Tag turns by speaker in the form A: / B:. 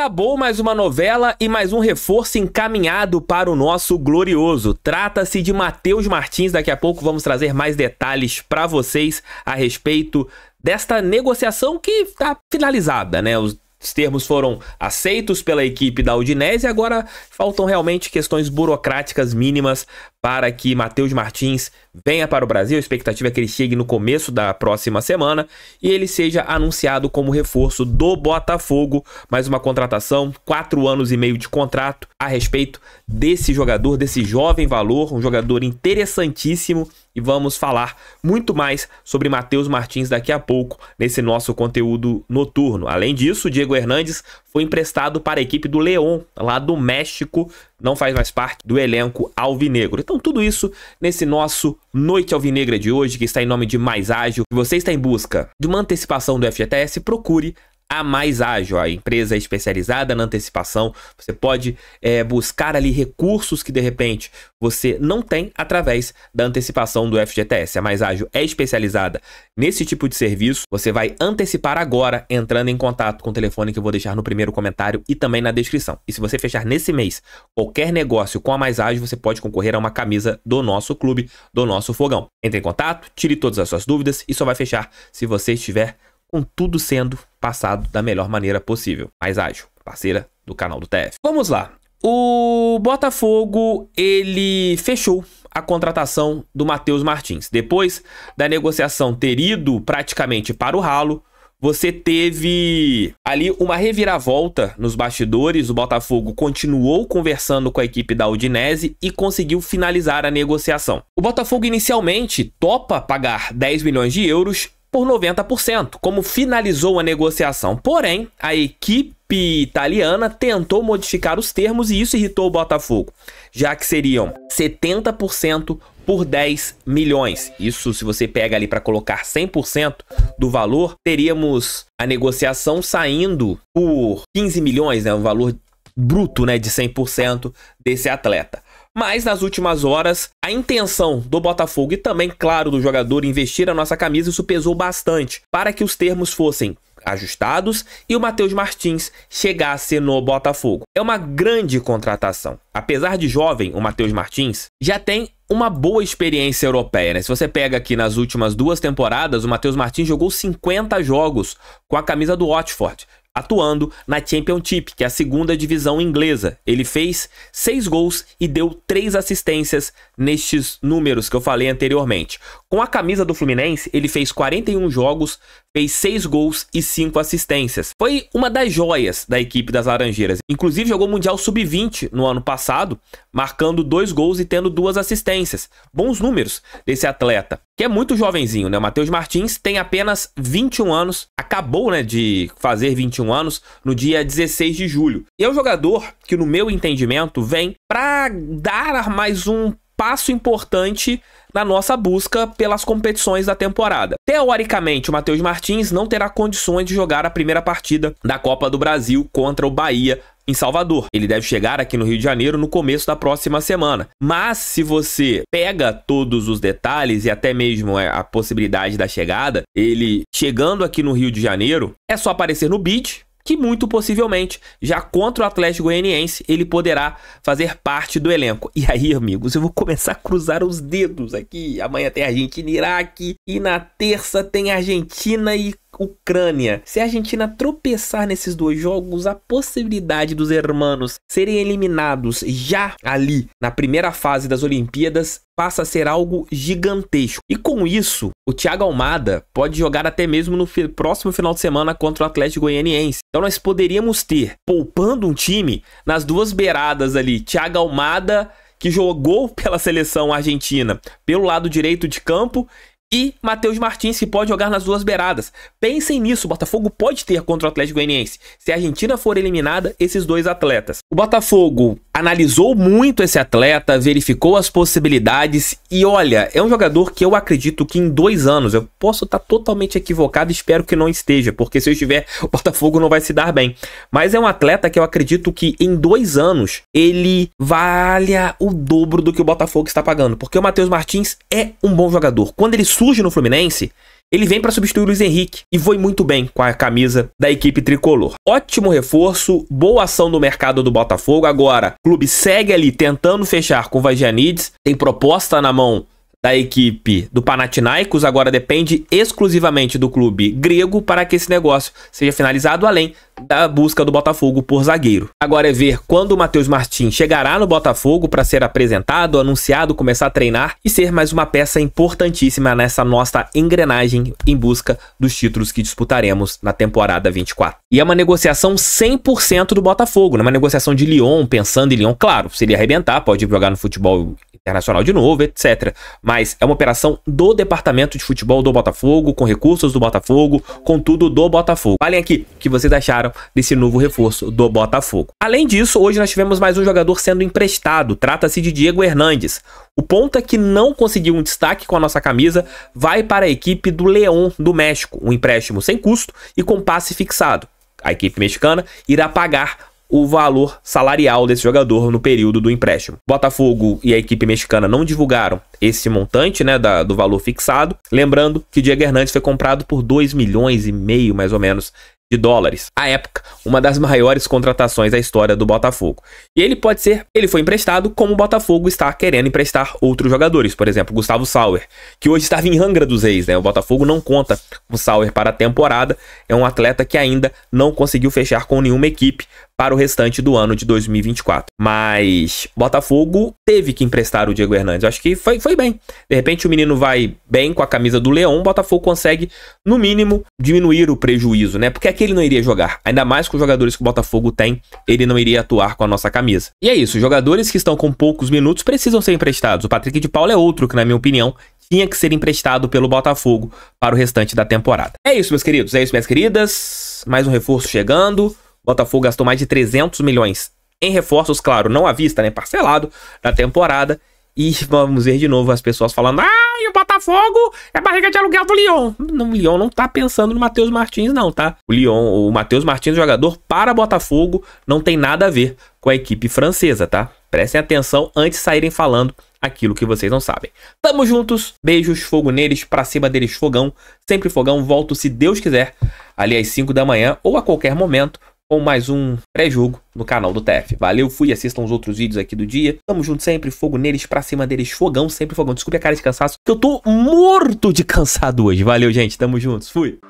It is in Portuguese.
A: Acabou mais uma novela e mais um reforço encaminhado para o nosso glorioso. Trata-se de Matheus Martins. Daqui a pouco vamos trazer mais detalhes para vocês a respeito desta negociação que está finalizada, né? Os termos foram aceitos pela equipe da Udinese e agora faltam realmente questões burocráticas mínimas para que Matheus Martins venha para o Brasil. A expectativa é que ele chegue no começo da próxima semana e ele seja anunciado como reforço do Botafogo. Mais uma contratação, quatro anos e meio de contrato a respeito desse jogador, desse jovem valor, um jogador interessantíssimo. E vamos falar muito mais sobre Matheus Martins daqui a pouco nesse nosso conteúdo noturno. Além disso, Diego Hernandes foi emprestado para a equipe do León, lá do México, não faz mais parte do elenco alvinegro então tudo isso nesse nosso Noite Alvinegra de hoje, que está em nome de Mais Ágil. Se você está em busca de uma antecipação do FGTS, procure a mais ágil. A empresa é especializada na antecipação. Você pode é, buscar ali recursos que de repente você não tem através da antecipação do FGTS. A mais ágil é especializada nesse tipo de serviço. Você vai antecipar agora entrando em contato com o telefone que eu vou deixar no primeiro comentário e também na descrição. E se você fechar nesse mês qualquer negócio com a mais ágil, você pode concorrer a uma camisa do nosso clube, do nosso fogão. Entre em contato, tire todas as suas dúvidas e só vai fechar se você estiver com tudo sendo passado da melhor maneira possível. Mais ágil, parceira do canal do TF. Vamos lá. O Botafogo, ele fechou a contratação do Matheus Martins. Depois da negociação ter ido praticamente para o ralo, você teve ali uma reviravolta nos bastidores. O Botafogo continuou conversando com a equipe da Udinese e conseguiu finalizar a negociação. O Botafogo inicialmente topa pagar 10 milhões de euros por 90%, como finalizou a negociação. Porém, a equipe italiana tentou modificar os termos e isso irritou o Botafogo, já que seriam 70% por 10 milhões. Isso, se você pega ali para colocar 100% do valor, teríamos a negociação saindo por 15 milhões, né, um valor bruto né, de 100% desse atleta. Mas nas últimas horas, a intenção do Botafogo e também, claro, do jogador investir a nossa camisa, isso pesou bastante para que os termos fossem ajustados e o Matheus Martins chegasse no Botafogo. É uma grande contratação. Apesar de jovem, o Matheus Martins já tem uma boa experiência europeia, né? Se você pega aqui nas últimas duas temporadas, o Matheus Martins jogou 50 jogos com a camisa do Watford atuando na Championship, que é a segunda divisão inglesa. Ele fez seis gols e deu três assistências nestes números que eu falei anteriormente. Com a camisa do Fluminense, ele fez 41 jogos, fez seis gols e cinco assistências. Foi uma das joias da equipe das Laranjeiras. Inclusive jogou Mundial Sub-20 no ano passado, marcando dois gols e tendo duas assistências. Bons números desse atleta que é muito jovenzinho, né? O Matheus Martins tem apenas 21 anos, acabou, né, de fazer 21 anos no dia 16 de julho. E é um jogador que, no meu entendimento, vem para dar mais um passo importante na nossa busca pelas competições da temporada. Teoricamente, o Matheus Martins não terá condições de jogar a primeira partida da Copa do Brasil contra o Bahia em Salvador. Ele deve chegar aqui no Rio de Janeiro no começo da próxima semana. Mas se você pega todos os detalhes e até mesmo é, a possibilidade da chegada, ele chegando aqui no Rio de Janeiro, é só aparecer no beat. que muito possivelmente, já contra o Atlético Goianiense, ele poderá fazer parte do elenco. E aí, amigos, eu vou começar a cruzar os dedos aqui. Amanhã tem Argentina e Iraque, e na terça tem Argentina e Ucrânia. Se a Argentina tropeçar nesses dois jogos, a possibilidade dos hermanos serem eliminados já ali na primeira fase das Olimpíadas passa a ser algo gigantesco. E com isso, o Thiago Almada pode jogar até mesmo no próximo final de semana contra o Atlético Goianiense. Então nós poderíamos ter, poupando um time, nas duas beiradas ali, Thiago Almada que jogou pela seleção argentina pelo lado direito de campo e Matheus Martins, que pode jogar nas duas beiradas. Pensem nisso, o Botafogo pode ter contra o Atlético Goianiense. Se a Argentina for eliminada, esses dois atletas. O Botafogo analisou muito esse atleta, verificou as possibilidades e olha, é um jogador que eu acredito que em dois anos, eu posso estar totalmente equivocado, espero que não esteja, porque se eu estiver, o Botafogo não vai se dar bem. Mas é um atleta que eu acredito que em dois anos ele valha o dobro do que o Botafogo está pagando, porque o Matheus Martins é um bom jogador. Quando ele surge no Fluminense, ele vem para substituir o Luiz Henrique e foi muito bem com a camisa da equipe tricolor. Ótimo reforço, boa ação do mercado do Botafogo. Agora, o clube segue ali tentando fechar com o Vagianides, tem proposta na mão da equipe do Panathinaikos, agora depende exclusivamente do clube grego para que esse negócio seja finalizado, além da busca do Botafogo por zagueiro. Agora é ver quando o Matheus Martins chegará no Botafogo para ser apresentado, anunciado, começar a treinar e ser mais uma peça importantíssima nessa nossa engrenagem em busca dos títulos que disputaremos na temporada 24. E é uma negociação 100% do Botafogo, não é uma negociação de Lyon, pensando em Lyon, claro, se ele arrebentar, pode jogar no futebol internacional de novo, etc. Mas é uma operação do departamento de futebol do Botafogo, com recursos do Botafogo, com tudo do Botafogo. Falem aqui o que vocês acharam desse novo reforço do Botafogo. Além disso, hoje nós tivemos mais um jogador sendo emprestado. Trata-se de Diego Hernandes. O ponta que não conseguiu um destaque com a nossa camisa vai para a equipe do Leão do México, um empréstimo sem custo e com passe fixado. A equipe mexicana irá pagar o valor salarial desse jogador no período do empréstimo. Botafogo e a equipe mexicana não divulgaram esse montante né, da, do valor fixado. Lembrando que Diego Hernandes foi comprado por 2 milhões e meio, mais ou menos, de dólares. À época, uma das maiores contratações da história do Botafogo. E ele pode ser, ele foi emprestado como o Botafogo está querendo emprestar outros jogadores, por exemplo, Gustavo Sauer, que hoje estava em Angra dos Reis, né? O Botafogo não conta com Sauer para a temporada, é um atleta que ainda não conseguiu fechar com nenhuma equipe, para o restante do ano de 2024. Mas Botafogo teve que emprestar o Diego Hernandes. acho que foi, foi bem. De repente o menino vai bem com a camisa do Leão, Botafogo consegue, no mínimo, diminuir o prejuízo, né? Porque aquele não iria jogar. Ainda mais com os jogadores que o Botafogo tem, ele não iria atuar com a nossa camisa. E é isso, jogadores que estão com poucos minutos precisam ser emprestados. O Patrick de Paula é outro que, na minha opinião, tinha que ser emprestado pelo Botafogo para o restante da temporada. É isso, meus queridos. É isso, minhas queridas. Mais um reforço chegando. Botafogo gastou mais de 300 milhões em reforços, claro, não à vista, né? Parcelado na temporada. E vamos ver de novo as pessoas falando: ah, e o Botafogo é barriga de aluguel do Lyon. o Lyon não tá pensando no Matheus Martins, não, tá? O Lyon, o Matheus Martins, jogador para Botafogo, não tem nada a ver com a equipe francesa, tá? Prestem atenção antes de saírem falando aquilo que vocês não sabem. Tamo juntos, beijos, fogo neles, pra cima deles, fogão, sempre fogão. Volto se Deus quiser, ali às 5 da manhã ou a qualquer momento com mais um pré-jogo no canal do TF. Valeu, fui, assistam os outros vídeos aqui do dia. Tamo junto sempre, fogo neles, pra cima deles, fogão, sempre fogão. Desculpe a cara de cansaço, que eu tô morto de cansado hoje. Valeu, gente, tamo juntos, fui.